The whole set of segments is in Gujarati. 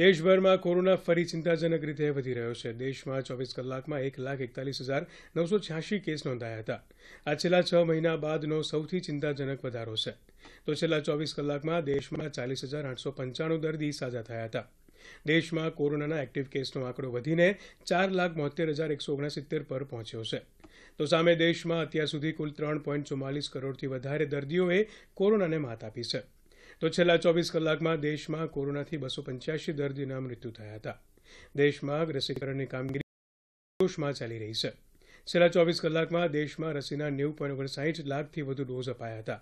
દેશભરમાં કોરોના ફરી ચિંતાજનક રીતે વધી રહ્યો છે દેશમાં ચોવીસ કલાકમાં એક લાખ એકતાલીસ હજાર નવસો છ્યાસી કેસ નોંધાયા હતા આ છેલ્લા છ મહિના બાદનો સૌથી ચિંતાજનક વધારો છે તો છેલ્લા ચોવીસ કલાકમાં દેશમાં ચાલીસ હજાર આઠસો પંચાણું દર્દી સાજા થયા હતા દેશમાં કોરોનાના એક્ટિવ કેસનો આંકડો વધીને ચાર લાખ બોતેર હજાર એકસો ઓગણસિત્તેર પર પહોંચ્યો છે તો સામે દેશમાં અત્યાર સુધી કુલ ત્રણ પોઈન્ટ ચુમ્માલીસ કરોડથી વધારે દર્દીઓએ કોરોનાને માત આપી છે તો છેલ્લા ચોવીસ કલાકમાં દેશમાં કોરોનાથી બસો પંચ્યાસી દર્દીના મૃત્યુ થયા હતા દેશમાં રસીકરણની કામગીરી જોશમાં ચાલી રહી છે છેલ્લા ચોવીસ કલાકમાં દેશમાં રસીના નેવું પોઈન્ટ ઓગણસાઠ લાખથી વધુ ડોઝ અપાયા હતા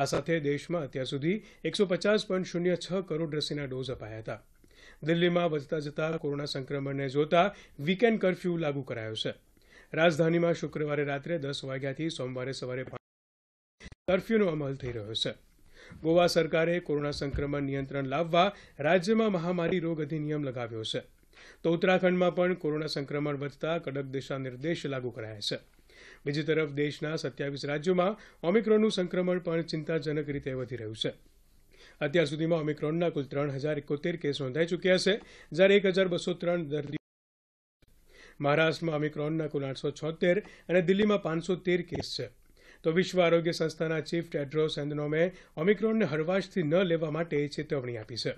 આ સાથે દેશમાં અત્યાર સુધી એકસો પચાસ પોઈન્ટ શૂન્ય છ કરોડ રસીના ડોઝ અપાયા હતા દિલ્હીમાં વધતા જતા કોરોના સંક્રમણને જોતા વીકેન્ડ કર્ફ્યુ લાગુ કરાયો છે રાજધાનીમાં શુક્રવારે રાત્રે દસ વાગ્યાથી સોમવારે સવારે કર્ફ્યુનો અમલ થઈ રહ્યો છે ગોવા સરકારે કોરોના સંક્રમણ નિયંત્રણ લાવવા રાજ્યમાં મહામારી રોગ અધિનિયમ લગાવ્યો છે તો ઉત્તરાખંડમાં પણ કોરોના સંક્રમણ વધતા કડક દિશા નિર્દેશ લાગુ કરાયા છે બીજી તરફ દેશના સત્યાવીસ રાજ્યોમાં ઓમિક્રોનનું સંક્રમણ પણ ચિંતાજનક રીતે વધી રહ્યું છે અત્યાર સુધીમાં ઓમિક્રોનના કુલ ત્રણ હજાર એકોતેર કેસ નોંધાઈ ચૂક્યા છે જ્યારે એક હજાર બસો ત્રણ દર્દી મહારાષ્ટ્રમાં ઓમિક્રોનના કુલ આઠસો છોતેર અને દિલ્હીમાં પાંચસો તેર કેસ છે તો વિશ્વ આરોગ્ય સંસ્થાના ચીફ ટેડ્રોસ એન્દનોમે ઓમિક્રોનને હરવાશથી ન લેવા માટે ચેતવણી આપી છે